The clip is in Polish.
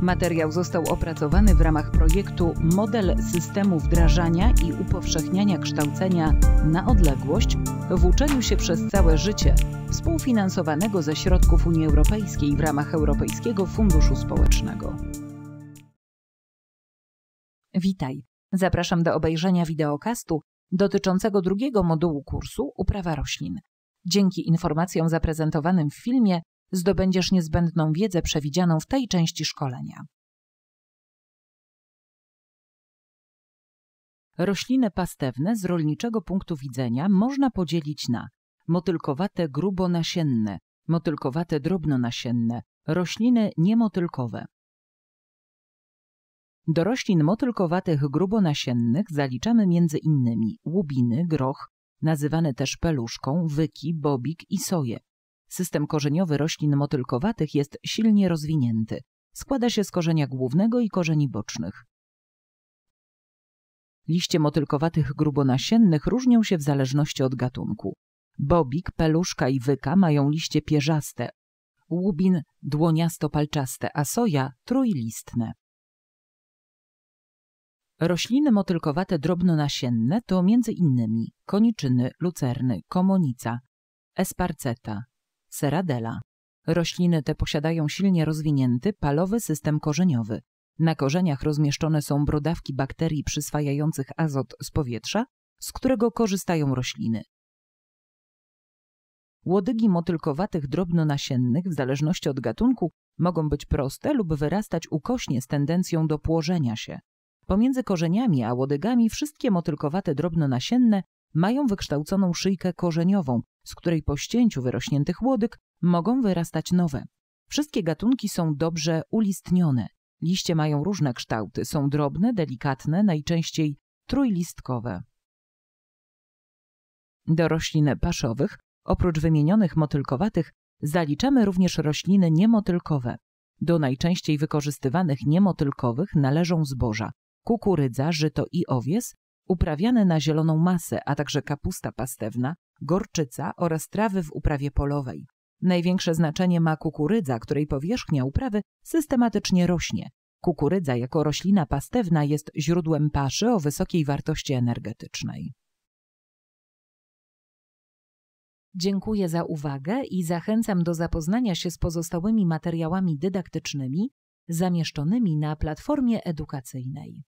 Materiał został opracowany w ramach projektu Model systemu wdrażania i upowszechniania kształcenia na odległość w uczeniu się przez całe życie, współfinansowanego ze środków Unii Europejskiej w ramach Europejskiego Funduszu Społecznego. Witaj. Zapraszam do obejrzenia wideokastu dotyczącego drugiego modułu kursu Uprawa roślin. Dzięki informacjom zaprezentowanym w filmie zdobędziesz niezbędną wiedzę przewidzianą w tej części szkolenia. Rośliny pastewne z rolniczego punktu widzenia można podzielić na motylkowate grubonasienne, motylkowate drobnonasienne, rośliny niemotylkowe. Do roślin motylkowatych grubonasiennych zaliczamy m.in. łubiny, groch, nazywane też peluszką, wyki, bobik i soję, System korzeniowy roślin motylkowatych jest silnie rozwinięty. Składa się z korzenia głównego i korzeni bocznych. Liście motylkowatych grubonasiennych różnią się w zależności od gatunku. Bobik, peluszka i wyka mają liście pierzaste, łubin dłoniasto-palczaste, a soja trójlistne. Rośliny motylkowate drobnonasienne to m.in. koniczyny, lucerny, komonica, esparceta, seradela. Rośliny te posiadają silnie rozwinięty, palowy system korzeniowy. Na korzeniach rozmieszczone są brodawki bakterii przyswajających azot z powietrza, z którego korzystają rośliny. Łodygi motylkowatych drobnonasiennych, w zależności od gatunku, mogą być proste lub wyrastać ukośnie z tendencją do płożenia się. Pomiędzy korzeniami a łodygami wszystkie motylkowate drobnonasienne mają wykształconą szyjkę korzeniową, z której po ścięciu wyrośniętych łodyg mogą wyrastać nowe. Wszystkie gatunki są dobrze ulistnione. Liście mają różne kształty, są drobne, delikatne, najczęściej trójlistkowe. Do roślin paszowych, oprócz wymienionych motylkowatych, zaliczamy również rośliny niemotylkowe. Do najczęściej wykorzystywanych niemotylkowych należą zboża, kukurydza, żyto i owies uprawiane na zieloną masę, a także kapusta pastewna, gorczyca oraz trawy w uprawie polowej. Największe znaczenie ma kukurydza, której powierzchnia uprawy systematycznie rośnie. Kukurydza jako roślina pastewna jest źródłem paszy o wysokiej wartości energetycznej. Dziękuję za uwagę i zachęcam do zapoznania się z pozostałymi materiałami dydaktycznymi zamieszczonymi na platformie edukacyjnej.